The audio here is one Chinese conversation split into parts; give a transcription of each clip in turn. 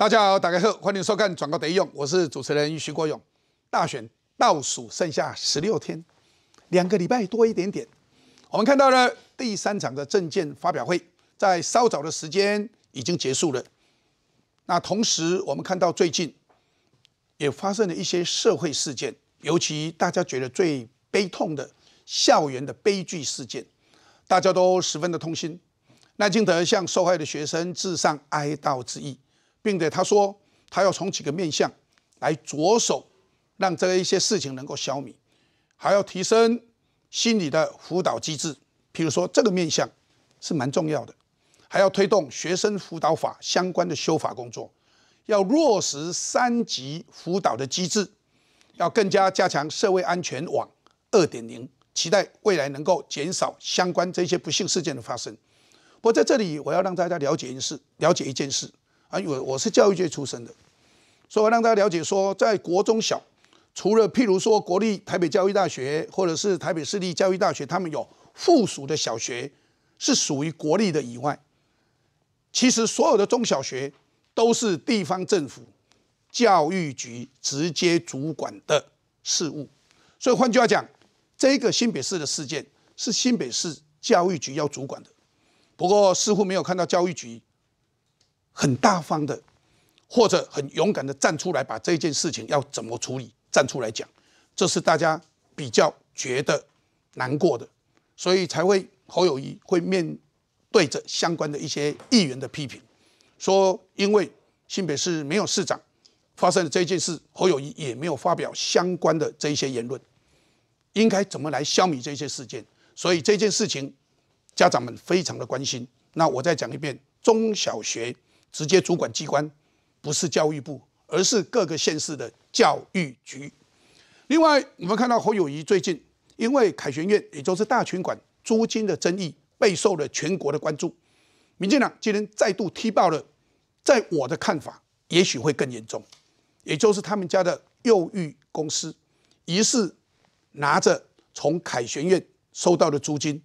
大家好，打开贺，欢迎收看《转告得用》，我是主持人徐国勇。大选倒数剩下十六天，两个礼拜多一点点。我们看到了第三场的政见发表会，在稍早的时间已经结束了。那同时，我们看到最近也发生了一些社会事件，尤其大家觉得最悲痛的校园的悲剧事件，大家都十分的痛心。赖清德向受害的学生致上哀悼之意。并且他说，他要从几个面向来着手，让这一些事情能够消弭，还要提升心理的辅导机制，比如说这个面向是蛮重要的，还要推动学生辅导法相关的修法工作，要落实三级辅导的机制，要更加加强社会安全网二点零，期待未来能够减少相关这些不幸事件的发生。我在这里我要让大家了解一事，了解一件事。因我我是教育界出身的，所以我让大家了解说，在国中小，除了譬如说国立台北教育大学或者是台北市立教育大学，他们有附属的小学是属于国立的以外，其实所有的中小学都是地方政府教育局直接主管的事务。所以换句话讲，这个新北市的事件是新北市教育局要主管的。不过似乎没有看到教育局。很大方的，或者很勇敢的站出来，把这件事情要怎么处理站出来讲，这是大家比较觉得难过的，所以才会侯友谊会面对着相关的一些议员的批评，说因为新北市没有市长发生了这件事，侯友谊也没有发表相关的这一些言论，应该怎么来消弭这些事件？所以这件事情家长们非常的关心。那我再讲一遍，中小学。直接主管机关不是教育部，而是各个县市的教育局。另外，我们看到侯友谊最近因为凯旋院，也就是大群馆租金的争议，备受了全国的关注。民进党今天再度踢爆了，在我的看法，也许会更严重，也就是他们家的幼育公司，于是拿着从凯旋院收到的租金，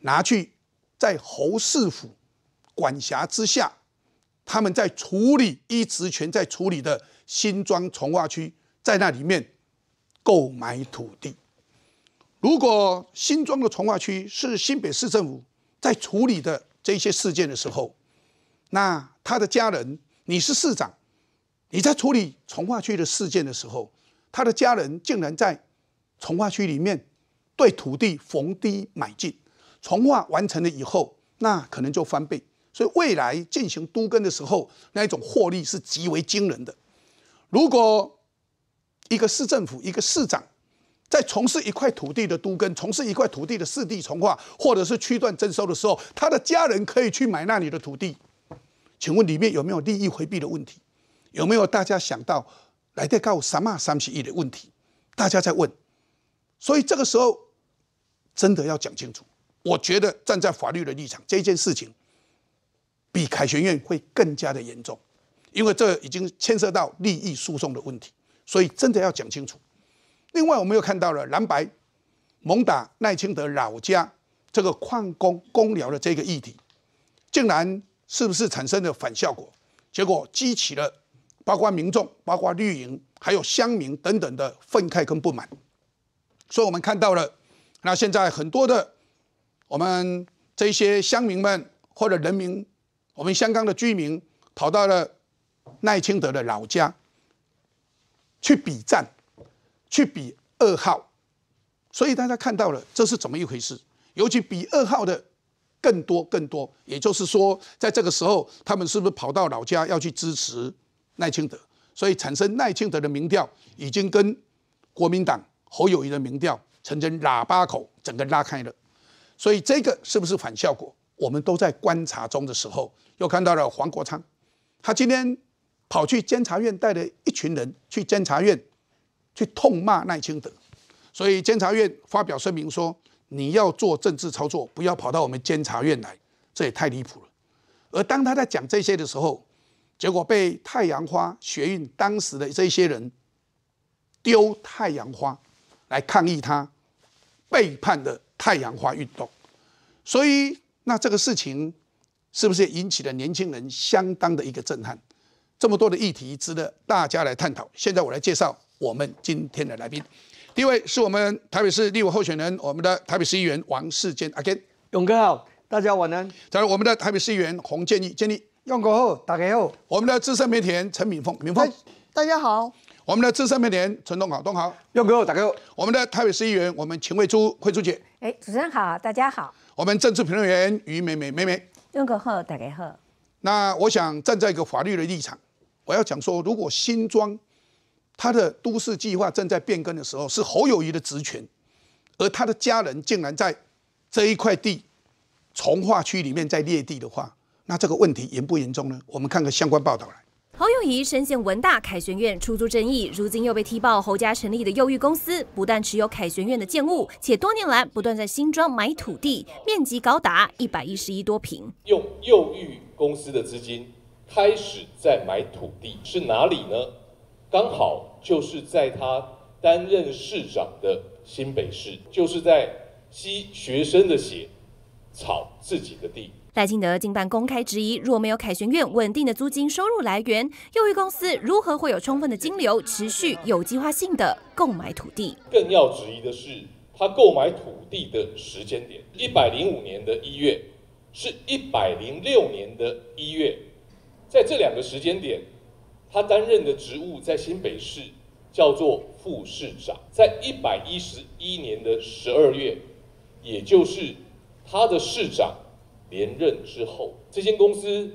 拿去在侯氏府管辖之下。他们在处理依职权在处理的新庄从化区，在那里面购买土地。如果新庄的从化区是新北市政府在处理的这些事件的时候，那他的家人，你是市长，你在处理从化区的事件的时候，他的家人竟然在从化区里面对土地逢低买进，从化完成了以后，那可能就翻倍。所以未来进行都更的时候，那一种获利是极为惊人的。如果一个市政府、一个市长，在从事一块土地的都更、从事一块土地的四地重划，或者是区段征收的时候，他的家人可以去买那里的土地，请问里面有没有利益回避的问题？有没有大家想到来得告什么三十亿的问题？大家在问，所以这个时候真的要讲清楚。我觉得站在法律的立场，这件事情。比凯旋院会更加的严重，因为这已经牵涉到利益输送的问题，所以真的要讲清楚。另外，我们又看到了蓝白猛打赖青德老家这个矿工公寮的这个议题，竟然是不是产生了反效果？结果激起了包括民众、包括绿营、还有乡民等等的愤慨跟不满。所以，我们看到了，那现在很多的我们这些乡民们或者人民。我们香港的居民跑到了赖清德的老家去比战，去比二号，所以大家看到了这是怎么一回事。尤其比二号的更多更多，也就是说，在这个时候，他们是不是跑到老家要去支持赖清德？所以产生赖清德的民调已经跟国民党侯友谊的民调成成喇叭口，整个拉开了。所以这个是不是反效果？我们都在观察中的时候，又看到了黄国昌，他今天跑去监察院，带了一群人去监察院，去痛骂赖清德，所以监察院发表声明说：“你要做政治操作，不要跑到我们监察院来。”这也太离谱了。而当他在讲这些的时候，结果被太阳花学运当时的这些人丢太阳花来抗议他背叛的太阳花运动，所以。那这个事情是不是也引起了年轻人相当的一个震撼？这么多的议题值得大家来探讨。现在我来介绍我们今天的来宾。第一位是我们台北市立委候选人，我们的台北市议员王世坚。阿 Ken，勇哥好，大家晚安。再来，我们的台北市议员洪建立，建立。勇哥好，大家好。我们的资深媒体陈敏凤，敏凤。大家好。我们的资深媒体陈东豪，东豪。勇哥，好，大家好。我们的台北市议员，我们秦慧珠，慧珠姐。哎，主持人好，大家好。我们政治评论员于美美，美美，用个好，大家好。那我想站在一个法律的立场，我要讲说，如果新庄他的都市计划正在变更的时候，是侯友谊的职权，而他的家人竟然在这一块地从化区里面在列地的话，那这个问题严不严重呢？我们看个相关报道来。侯友谊身陷文大凯旋院出租争议，如今又被踢爆侯家成立的幼育公司，不但持有凯旋院的建物，且多年来不断在新庄买土地，面积高达一百一十一多平。用幼育公司的资金开始在买土地，是哪里呢？刚好就是在他担任市长的新北市，就是在吸学生的血，炒自己的地。赖清德近半公开质疑：若没有凯旋院稳定的租金收入来源，又一公司如何会有充分的金流，持续有计划性的购买土地？更要质疑的是，他购买土地的时间点：一百零五年的一月，是一百零六年的一月。在这两个时间点，他担任的职务在新北市叫做副市长。在一百一十一年的十二月，也就是他的市长。连任之后，这间公司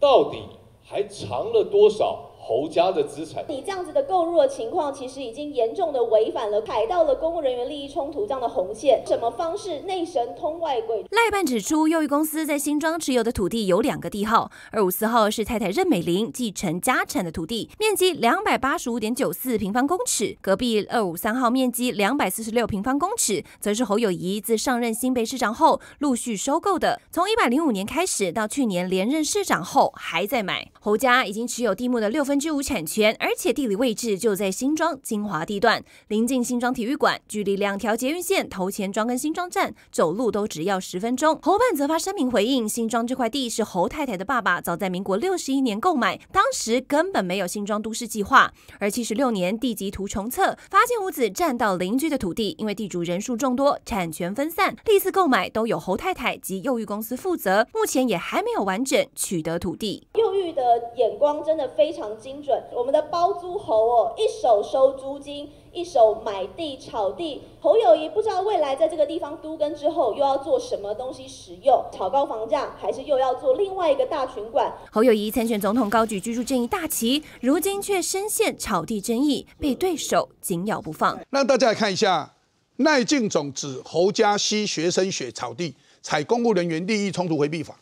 到底还藏了多少？侯家的资产，你这样子的购入的情况，其实已经严重的违反了踩到了公务人员利益冲突这样的红线。什么方式内神通外鬼？赖办指出，右翼公司在新庄持有的土地有两个地号，二五四号是太太任美玲继承家产的土地，面积两百八十五点九四平方公尺；隔壁二五三号面积两百四十六平方公尺，则是侯友谊自上任新北市长后陆续收购的。从一百零五年开始到去年连任市长后还在买，侯家已经持有地目的六分。分之五产权，而且地理位置就在新庄金华地段，临近新庄体育馆，距离两条捷运线头前庄跟新庄站，走路都只要十分钟。侯办则发声明回应，新庄这块地是侯太太的爸爸早在民国六十一年购买，当时根本没有新庄都市计划，而七十六年地籍图重测发现屋子占到邻居的土地，因为地主人数众多，产权分散，历次购买都有侯太太及右玉公司负责，目前也还没有完整取得土地。右玉的眼光真的非常。精准，我们的包租侯哦，一手收租金，一手买地炒地。侯友谊不知道未来在这个地方都根之后，又要做什么东西使用，炒高房价，还是又要做另外一个大群馆？侯友谊参选总统，高举居住正义大旗，如今却深陷炒地争议，被对手紧咬不放。那大家来看一下，赖静总指侯家熙学生血炒地，采公务人员利益冲突回避法。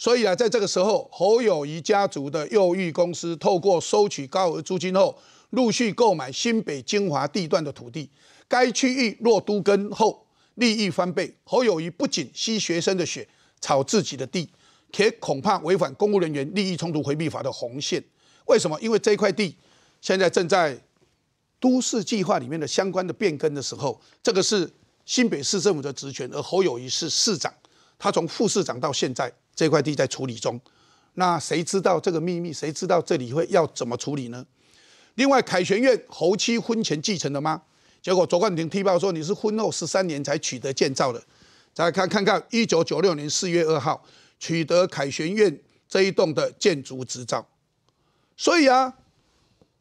所以啊，在这个时候，侯友谊家族的右翼公司透过收取高额租金后，陆续购买新北精华地段的土地。该区域若都跟后，利益翻倍。侯友谊不仅吸学生的血，炒自己的地，且恐怕违反公务人员利益冲突回避法的红线。为什么？因为这块地现在正在都市计划里面的相关的变更的时候，这个是新北市政府的职权，而侯友谊是市长，他从副市长到现在。这块地在处理中，那谁知道这个秘密？谁知道这里会要怎么处理呢？另外，凯旋苑侯妻婚前继承的吗？结果卓冠廷踢爆说你是婚后十三年才取得建造的。再看看看，一九九六年四月二号取得凯旋苑这一栋的建筑执照。所以啊，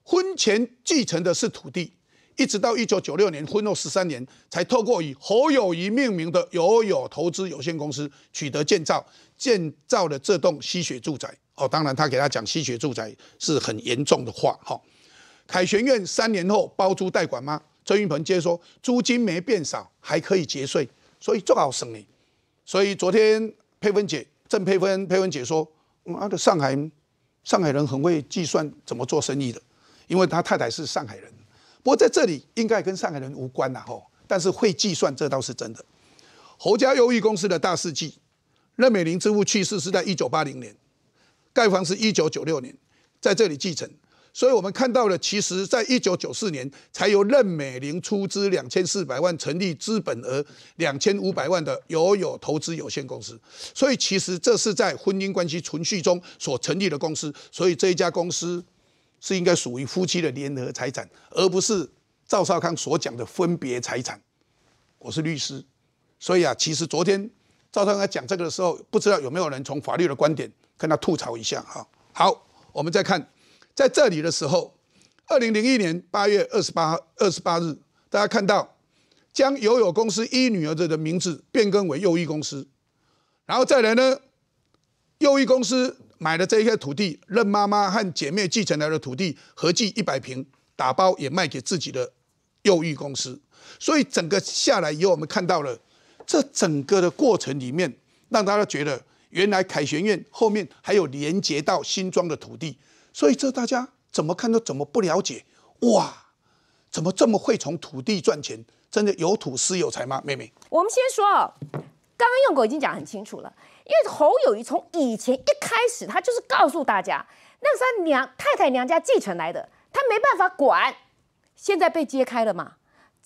婚前继承的是土地，一直到一九九六年婚后十三年才透过以侯友谊命名的友友投资有限公司取得建造。建造了这栋吸血住宅哦，当然他给他讲吸血住宅是很严重的话哈。凯旋苑三年后包租代管吗？曾云鹏接说，租金没变少，还可以节税，所以做好生意。所以昨天佩芬姐，郑佩芬，佩芬姐说，妈的上海，上海人很会计算怎么做生意的，因为他太太是上海人。不过在这里应该跟上海人无关呐吼，但是会计算这倒是真的。侯家优益公司的大事记任美玲之父去世是在一九八零年，盖房是一九九六年，在这里继承，所以我们看到了，其实在一九九四年才由任美玲出资两千四百万成立资本额两千五百万的友友投资有限公司，所以其实这是在婚姻关系存续中所成立的公司，所以这一家公司是应该属于夫妻的联合财产，而不是赵少康所讲的分别财产。我是律师，所以啊，其实昨天。到他刚才讲这个的时候，不知道有没有人从法律的观点跟他吐槽一下哈？好，我们再看在这里的时候，二零零一年八月二十八二十八日，大家看到将友友公司一女儿的的名字变更为右翼公司，然后再来呢，右翼公司买的这一块土地，任妈妈和姐妹继承来的土地，合计一百平，打包也卖给自己的右翼公司，所以整个下来以后，我们看到了。这整个的过程里面，让大家觉得原来凯旋院后面还有连接到新庄的土地，所以这大家怎么看都怎么不了解哇？怎么这么会从土地赚钱？真的有土是有财吗？妹妹，我们先说刚刚用狗已经讲很清楚了，因为侯友谊从以前一开始他就是告诉大家那是他娘太太娘家继承来的，他没办法管，现在被揭开了嘛。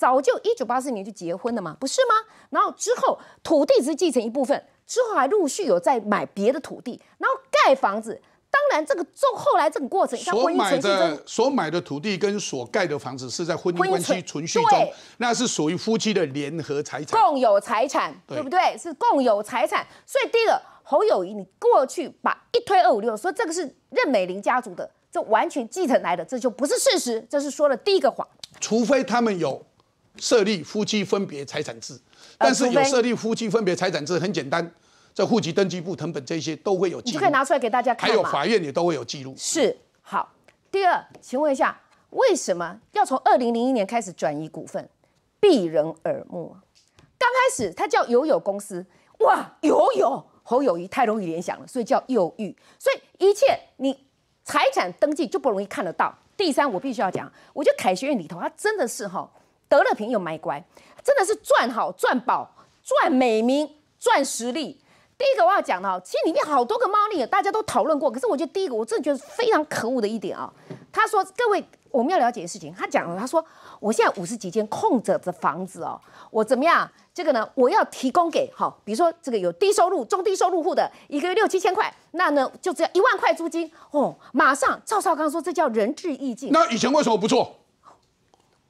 早就一九八四年就结婚了嘛，不是吗？然后之后土地只是继承一部分，之后还陆续有在买别的土地，然后盖房子。当然，这个做后来这个过程，所买的所买的土地跟所盖的房子是在婚姻关系存续中，那是属于夫妻的联合财产，共有财产，对不对？是共有财产。所以第一个侯友谊，你过去把一推二五六，说这个是任美玲家族的，这完全继承来的，这就不是事实，这是说了第一个谎。除非他们有。设立夫妻分别财产制，但是有设立夫妻分别财产制很简单，在户籍登记簿、成本这些都会有记录，你可以拿出来给大家看。还有法院也都会有记录。是好。第二，请问一下，为什么要从二零零一年开始转移股份，避人耳目刚开始他叫友友公司，哇，友友侯友谊太容易联想了，所以叫幼玉，所以一切你财产登记就不容易看得到。第三，我必须要讲，我觉得凯旋院里头它真的是哈。得了便宜又卖乖，真的是赚好赚宝赚美名赚实力。第一个我要讲哦，其实里面好多个猫腻，大家都讨论过。可是我觉得第一个，我真的觉得非常可恶的一点啊。他说：“各位，我们要了解的事情。”他讲了，他说：“我现在五十几间空着的房子哦，我怎么样？这个呢，我要提供给好，比如说这个有低收入、中低收入户的，一个月六七千块，那呢，就只要一万块租金哦。马上赵少康说，这叫仁至义尽。那以前为什么不做？”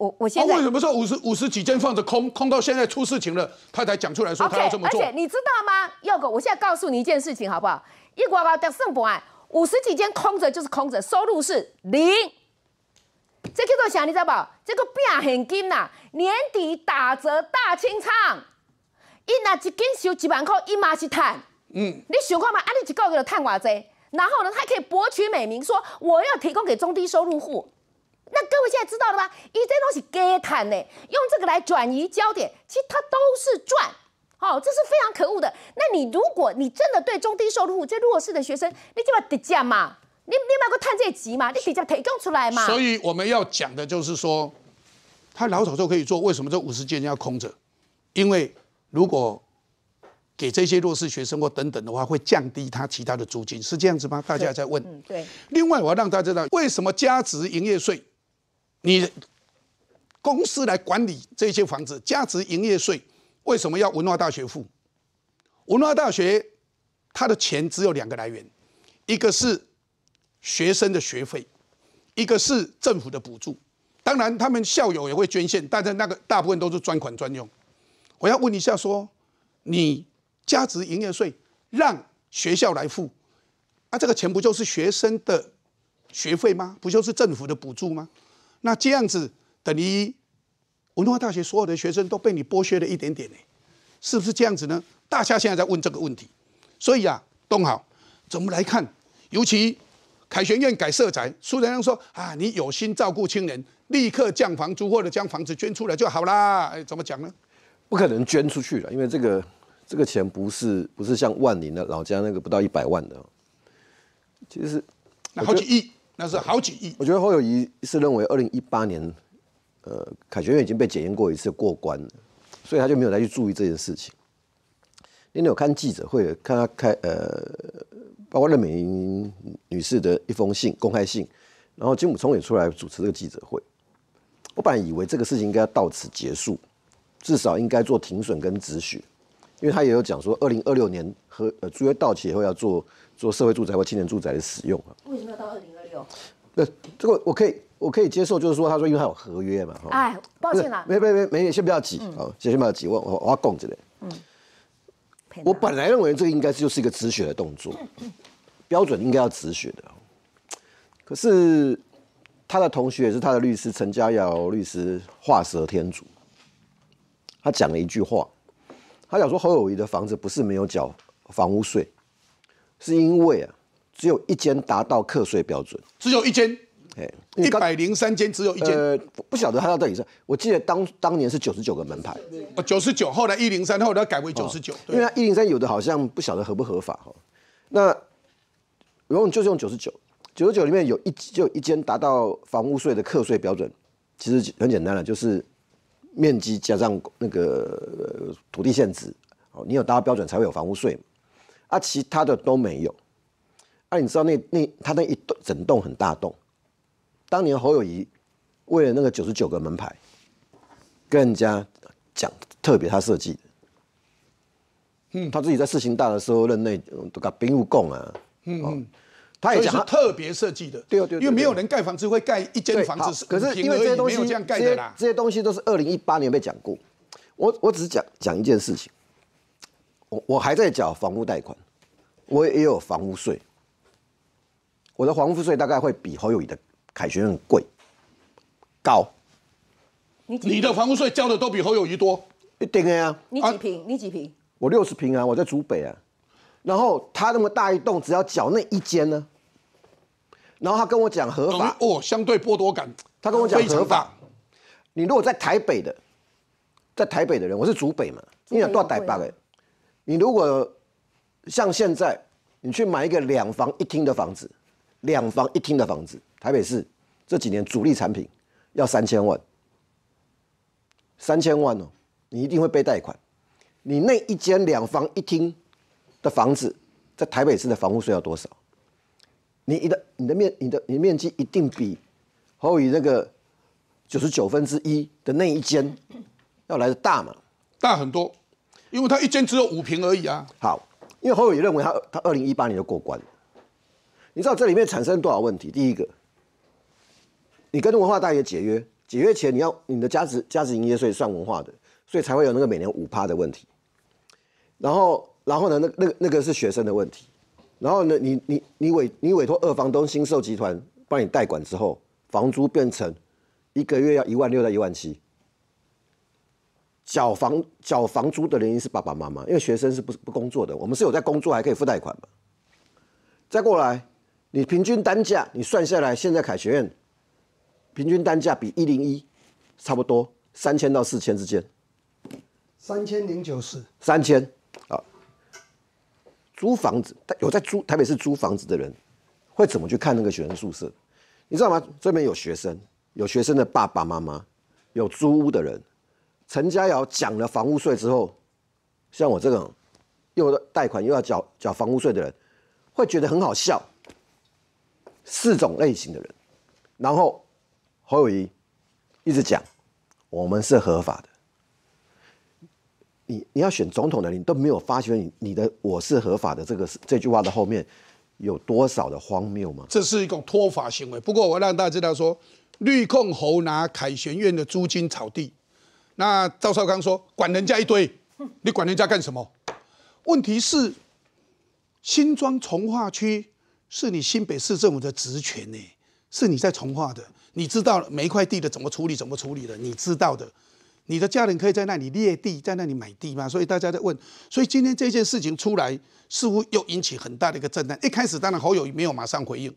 我我现在为什么说五十五十几间放着空空到现在出事情了，他才讲出来说他要这么做。而且你知道吗？耀哥，我现在告诉你一件事情好不好？一寡寡得剩不完，五十几间空着就是空着，收入是零。这叫做啥？你知道不？这个饼很金呐，年底打折大清仓，一拿一斤收一万块，一嘛去赚。嗯，你想看嘛？啊，你一个月就赚偌济，然后呢，他可以博取美名，说我要提供给中低收入户。那各位现在知道了吧？一这东西给谈呢，用这个来转移焦点，其实它都是赚，哦，这是非常可恶的。那你如果你真的对中低收入户、这弱势的学生，你就要提价嘛，你你买过谈这级嘛，你比较提供出来嘛。所以我们要讲的就是说，他老早就可以做，为什么这五十间要空着？因为如果给这些弱势学生或等等的话，会降低他其他的租金，是这样子吗？大家在问。嗯，对。另外我要让大家知道，为什么加值营业税？你公司来管理这些房子，加值营业税为什么要文化大学付？文化大学它的钱只有两个来源，一个是学生的学费，一个是政府的补助。当然，他们校友也会捐献，但是那个大部分都是专款专用。我要问一下，说你加值营业税让学校来付，那这个钱不就是学生的学费吗？不就是政府的补助吗？那这样子等于文化大学所有的学生都被你剥削了一点点呢，是不是这样子呢？大家现在在问这个问题，所以啊，东豪怎么来看？尤其凯旋院改色宅，苏贞昌说啊，你有心照顾青年，立刻降房租或者将房子捐出来就好啦。哎，怎么讲呢？不可能捐出去了，因为这个这个钱不是不是像万宁的老家那个不到一百万的，其实那好几亿。那是好几亿。我觉得侯友谊是认为二零一八年，呃，凯旋院已经被检验过一次过关了，所以他就没有再去注意这件事情。你有看记者会，看他开呃，包括任美英女士的一封信，公开信，然后金武聪也出来主持这个记者会。我本来以为这个事情应该到此结束，至少应该做停审跟止血。因为他也有讲说，二零二六年合呃租约到期以后要做做社会住宅或青年住宅的使用啊。为什么要到二零二六？呃，这个我可以我可以接受，就是说他说，因为他有合约嘛。哎，抱歉了。没没没没，先不要急，啊、先先不要急，我我我讲起来。嗯。我本来认为这个应该就是一个止血的动作，标准应该要止血的。可是他的同学也是他的律师陈嘉瑶律师画蛇添足，他讲了一句话。他讲说，侯友谊的房子不是没有缴房屋税，是因为啊，只有一间达到课税标准，只有一间，哎，一百零三间只有一间。呃，不晓得他到底是我记得当当年是九十九个门牌，九十九，后来一零三，后来改为九十九，因为一零三有的好像不晓得合不合法哈。那果你就是用九十九，九十九里面有一就一间达到房屋税的课税标准，其实很简单了，就是。面积加上那个土地限制，哦，你有达到标准才会有房屋税，啊，其他的都没有。啊，你知道那那他那一栋整栋很大栋，当年侯友谊为了那个九十九个门牌，跟人家讲特别他设计的，嗯，他自己在事情大的时候任内都搞兵入贡啊，嗯嗯。他也讲特别设计的，对对，因为没有人盖房子会盖一间房子是，可是因为这些东西，这些这些东西都是二零一八年被讲过。我我只是讲讲一件事情，我我还在缴房屋贷款，我也有房屋税，我的房屋税大概会比侯友谊的凯旋很贵，高。你你的房屋税交的都比侯友谊多，一定啊。你几平？你几平？我六十平啊，我在竹北啊。然后他那么大一栋，只要缴那一间呢？然后他跟我讲合法哦，相对剥夺感。他跟我讲合法。你如果在台北的，在台北的人，我是主北嘛，你想多大贷你如果像现在，你去买一个两房一厅的房子，两房一厅的房子，台北市这几年主力产品要三千万。三千万哦，你一定会被贷款。你那一间两房一厅。的房子在台北市的房屋税要多少？你你的你的面你的你的面积一定比侯宇那个九十九分之一的那一间要来的大嘛？大很多，因为他一间只有五平而已啊。好，因为侯宇认为他他二零一八年就过关了。你知道这里面产生多少问题？第一个，你跟文化大院解约，解约前你要你的价值价值营业税算文化的，所以才会有那个每年五趴的问题，然后。然后呢？那那个那个是学生的问题。然后呢？你你你委你委托二房东新寿集团帮你代管之后，房租变成一个月要一万六到一万七。缴房缴房租的原因是爸爸妈妈，因为学生是不不工作的，我们是有在工作还可以付贷款嘛。再过来，你平均单价你算下来，现在凯学院平均单价比一零一差不多三千到四千之间。三千零九十。三千。租房子，他有在租台北市租房子的人，会怎么去看那个学生宿舍？你知道吗？这边有学生，有学生的爸爸妈妈，有租屋的人。陈家瑶讲了房屋税之后，像我这种又贷款又要缴缴房屋税的人，会觉得很好笑。四种类型的人，然后侯友谊一直讲，我们是合法的。你你要选总统的，你都没有发觉你你的我是合法的这个这句话的后面有多少的荒谬吗？这是一种脱法行为。不过我让大家知道说，绿控侯拿凯旋院的租金草地，那赵少康说管人家一堆，你管人家干什么？问题是新庄从化区是你新北市政府的职权呢，是你在从化的，你知道每一块地的怎么处理怎么处理的，你知道的。你的家人可以在那里列地，在那里买地吗？所以大家在问，所以今天这件事情出来，似乎又引起很大的一个震荡。一开始，当然侯友义没有马上回应，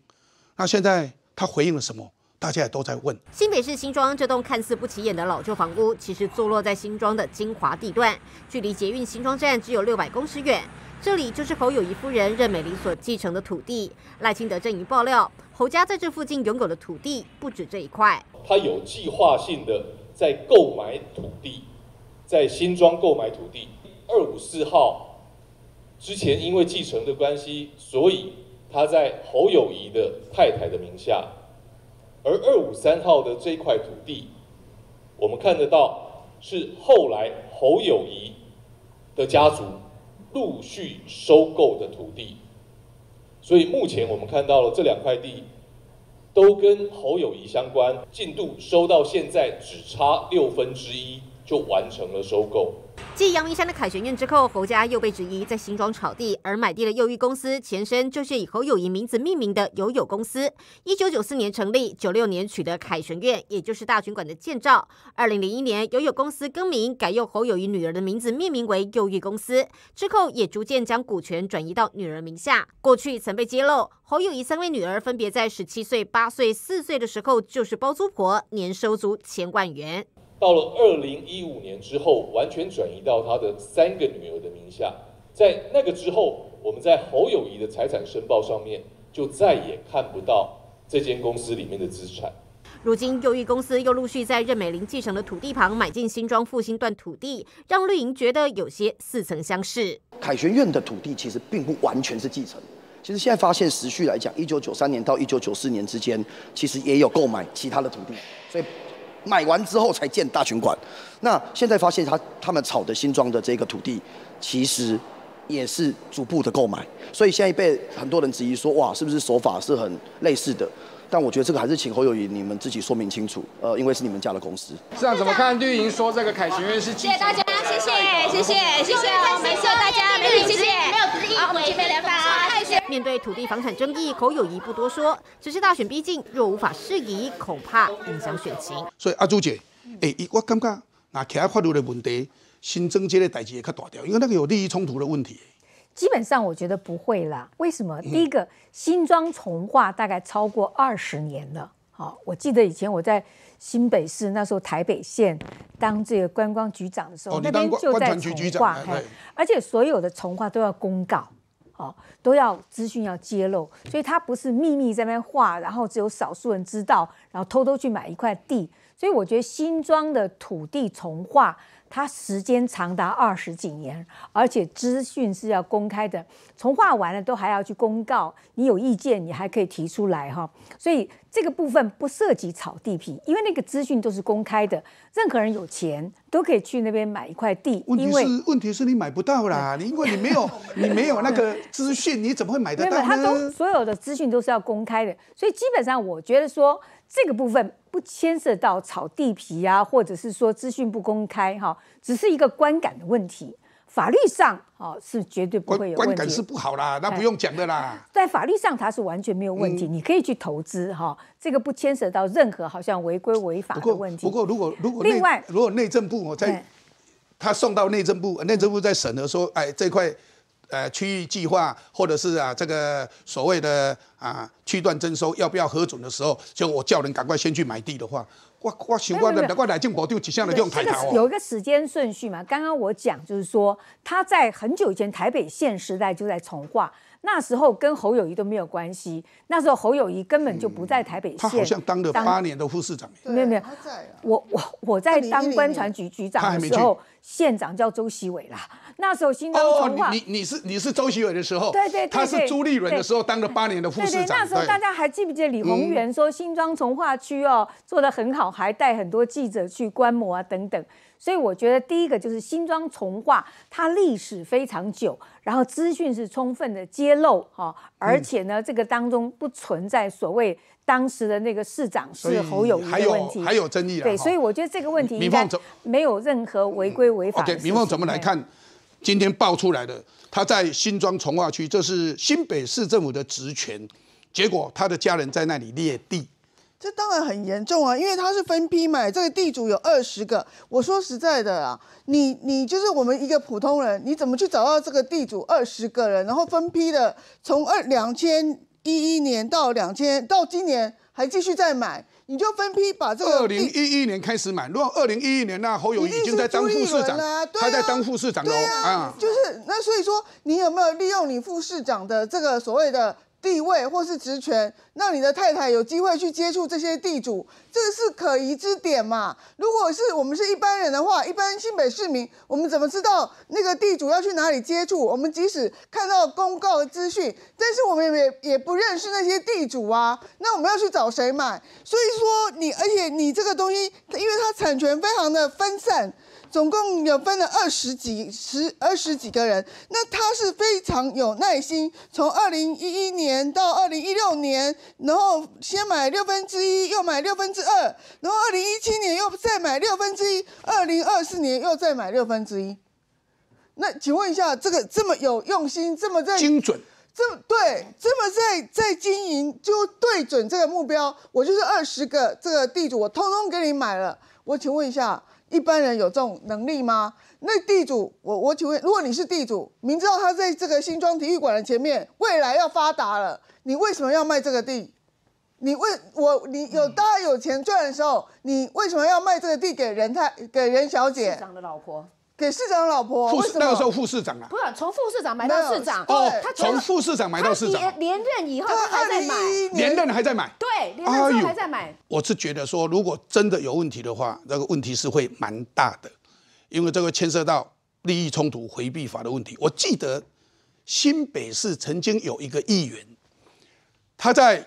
那现在他回应了什么？大家也都在问。新北市新庄这栋看似不起眼的老旧房屋，其实坐落在新庄的金华地段，距离捷运新庄站只有六百公尺远。这里就是侯友义夫人任美玲所继承的土地。赖清德阵营爆料，侯家在这附近拥有的土地不止这一块。他有计划性的。在购买土地，在新庄购买土地，二五四号之前因为继承的关系，所以他在侯友谊的太太的名下，而二五三号的这块土地，我们看得到是后来侯友谊的家族陆续收购的土地，所以目前我们看到了这两块地。都跟侯友谊相关，进度收到现在只差六分之一就完成了收购。继阳明山的凯旋苑之后，侯家又被质疑在新庄炒地，而买地的右翼公司，前身就是以侯友谊名字命名的友友公司，一九九四年成立，九六年取得凯旋苑，也就是大巡馆的建造。二零零一年，友友公司更名，改用侯友谊女儿的名字，命名为右翼公司，之后也逐渐将股权转移到女儿名下。过去曾被揭露，侯友谊三位女儿分别在十七岁、八岁、四岁的时候，就是包租婆，年收足千万元。到了二零一五年之后，完全转移到他的三个女儿的名下。在那个之后，我们在侯友谊的财产申报上面就再也看不到这间公司里面的资产。如今，又一公司又陆续在任美玲继承的土地旁买进新庄复兴段土地，让绿营觉得有些似曾相识。凯旋苑的土地其实并不完全是继承，其实现在发现时序来讲，一九九三年到一九九四年之间，其实也有购买其他的土地，所以。买完之后才建大群馆，那现在发现他他们炒的新庄的这个土地，其实也是逐步的购买，所以现在被很多人质疑说，哇，是不是手法是很类似的？但我觉得这个还是请侯友谊你们自己说明清楚，呃，因为是你们家的公司。这样怎么看绿营说这个凯旋苑是？谢谢大家，谢谢，谢谢，谢谢我们秀大家，谢谢，没有质疑，我们继续连发啊。面对土地房产争议，侯友谊不多说，只是大选逼近，若无法适宜，恐怕影响选情。所以阿朱姐，哎，我感觉那其他法律的问题，新增这个代志也较大条，因为那个有利益冲突的问题。基本上我觉得不会啦。为什么？第一个，新庄重化大概超过二十年了。好，我记得以前我在新北市那时候台北县当这个观光局长的时候，那边就在从化，而且所有的重化都要公告。哦，都要资讯要揭露，所以它不是秘密在那画，然后只有少数人知道，然后偷偷去买一块地。所以我觉得新庄的土地重划，它时间长达二十几年，而且资讯是要公开的，重划完了都还要去公告，你有意见你还可以提出来哈。所以这个部分不涉及炒地皮，因为那个资讯都是公开的，任何人有钱。都可以去那边买一块地，问题是，问题是你买不到啦，你因为你没有，你没有那个资讯，你怎么会买得到呢？他所有的资讯都是要公开的，所以基本上我觉得说这个部分不牵涉到炒地皮啊，或者是说资讯不公开哈，只是一个观感的问题。法律上，哦，是绝对不会有，观感是不好啦，那不用讲的啦。在法律上，它是完全没有问题，你可以去投资，哈，这个不牵涉到任何好像违规违法的问题。不过，如果如果外如果内政部我在他送到内政部，内政部在审核说，哎，这块呃区域计划或者是啊这个所谓的啊区段征收要不要核准的时候，就我叫人赶快先去买地的话。我我想，我我来进这抬头。有一个时间顺序嘛？刚刚我讲就是说，他在很久以前，台北县时代就在从化。那时候跟侯友谊都没有关系，那时候侯友谊根本就不在台北县。他好像当了八年的副市长。没有没有，我我我在当官船局局长的时候，县长叫周锡伟啦。那时候新庄从化，你你是你是周锡伟的时候，对对对，他是朱立伦的时候当了八年的副市长。对对，那时候大家还记不记得李宏源说新庄从化区哦做的很好，还带很多记者去观摩啊等等。所以我觉得第一个就是新庄从化，它历史非常久，然后资讯是充分的揭露哈，而且呢，这个当中不存在所谓当时的那个市长是侯友谊问题，还有争议啊，对，所以我觉得这个问题应该没有任何违规违法。对，民望怎么来看？今天爆出来的他在新庄从化区，这是新北市政府的职权，结果他的家人在那里列地。这当然很严重啊，因为他是分批买，这个地主有二十个。我说实在的啊，你你就是我们一个普通人，你怎么去找到这个地主二十个人，然后分批的从二两千一一年到两千到今年还继续在买，你就分批把这个。二零一一年开始买，如果二零一一年那侯友宜已经在当副市长，他在当副市长喽啊，就是那所以说你有没有利用你副市长的这个所谓的？地位或是职权，让你的太太有机会去接触这些地主，这是可疑之点嘛？如果是我们是一般人的话，一般新北市民，我们怎么知道那个地主要去哪里接触？我们即使看到公告资讯，但是我们也也不认识那些地主啊，那我们要去找谁买？所以说你，而且你这个东西，因为它产权非常的分散。总共有分了二十几、十二十几个人，那他是非常有耐心。从二零一一年到二零一六年，然后先买六分之一，又买六分之二，然后二零一七年又再买六分之一，二零二四年又再买六分之一。那请问一下，这个这么有用心，这么在精准，这么对，这么在在经营，就对准这个目标，我就是二十个这个地主，我通通给你买了。我请问一下。一般人有这种能力吗？那地主，我我请问，如果你是地主，明知道他在这个新庄体育馆的前面未来要发达了，你为什么要卖这个地？你为我，你有大家有钱赚的时候，你为什么要卖这个地给人太给人小姐？市长的老婆。给市长老婆，副那个时候副市长啊，不是从副市长买到市长，哦，他从副市长买到市长，连任以后还在买，连任还在买，对，连任还在买。我是觉得说，如果真的有问题的话，那个问题是会蛮大的，因为这个牵涉到利益冲突回避法的问题。我记得新北市曾经有一个议员，他在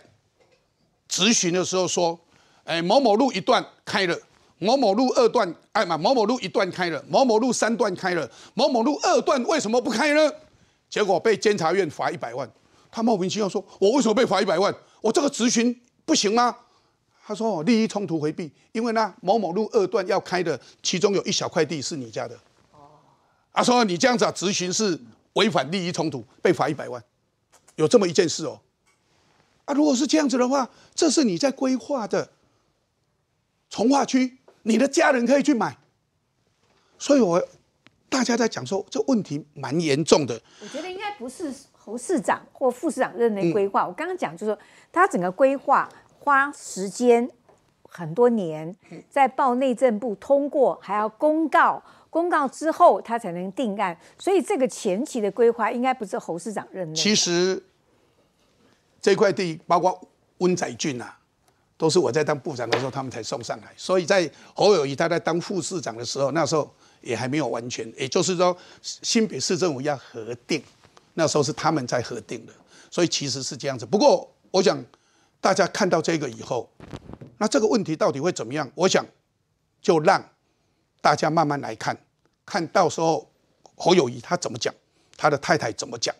质询的时候说，哎，某某路一段开了。某某路二段哎嘛，某某路一段开了，某某路三段开了，某某路二段为什么不开呢？结果被监察院罚一百万，他莫名其妙说：“我为什么被罚一百万？我这个执行不行吗？”他说：“利益冲突回避，因为呢，某某路二段要开的，其中有一小块地是你家的。”哦，他说你这样子执行是违反利益冲突，被罚一百万。有这么一件事哦，啊，如果是这样子的话，这是你在规划的从化区。你的家人可以去买，所以，我大家在讲说，这问题蛮严重的。我觉得应该不是侯市长或副市长任内规划。我刚刚讲就是说，他整个规划花时间很多年，在报内政部通过，还要公告，公告之后他才能定案。所以这个前期的规划应该不是侯市长任内。其实，这块地包括温仔俊啊。都是我在当部长的时候，他们才送上来。所以在侯友谊他在当副市长的时候，那时候也还没有完全，也就是说新北市政府要核定，那时候是他们在核定的，所以其实是这样子。不过我想大家看到这个以后，那这个问题到底会怎么样？我想就让大家慢慢来看，看到时候侯友谊他怎么讲，他的太太怎么讲。